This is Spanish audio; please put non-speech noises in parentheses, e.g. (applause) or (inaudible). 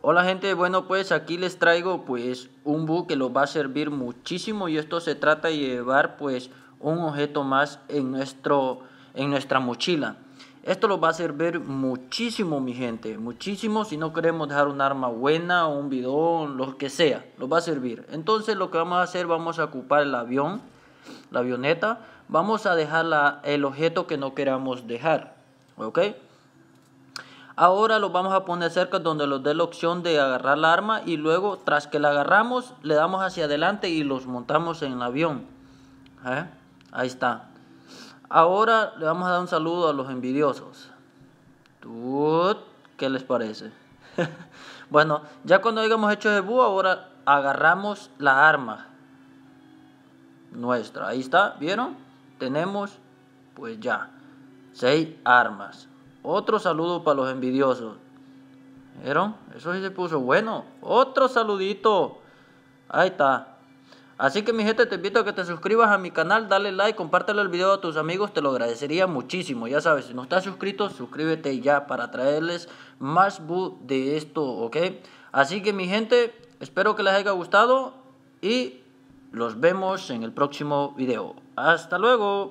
Hola gente, bueno pues aquí les traigo pues un book que los va a servir muchísimo y esto se trata de llevar pues un objeto más en, nuestro, en nuestra mochila. Esto los va a servir muchísimo mi gente, muchísimo si no queremos dejar un arma buena o un bidón, lo que sea, lo va a servir. Entonces lo que vamos a hacer, vamos a ocupar el avión, la avioneta, vamos a dejar el objeto que no queramos dejar. ¿Ok? Ahora lo vamos a poner cerca donde los dé la opción de agarrar la arma y luego tras que la agarramos le damos hacia adelante y los montamos en el avión. ¿eh? Ahí está. Ahora le vamos a dar un saludo a los envidiosos. ¿Qué les parece? (laughs) bueno, ya cuando hayamos hecho el búho, ahora agarramos la arma nuestra. Ahí está, ¿vieron? tenemos, pues ya, seis armas. Otro saludo para los envidiosos. ¿Vieron? Eso sí se puso bueno. Otro saludito. Ahí está. Así que mi gente, te invito a que te suscribas a mi canal, dale like, compártelo el video a tus amigos, te lo agradecería muchísimo. Ya sabes, si no estás suscrito, suscríbete ya para traerles más boot de esto, ¿ok? Así que mi gente, espero que les haya gustado y los vemos en el próximo video. ¡Hasta luego!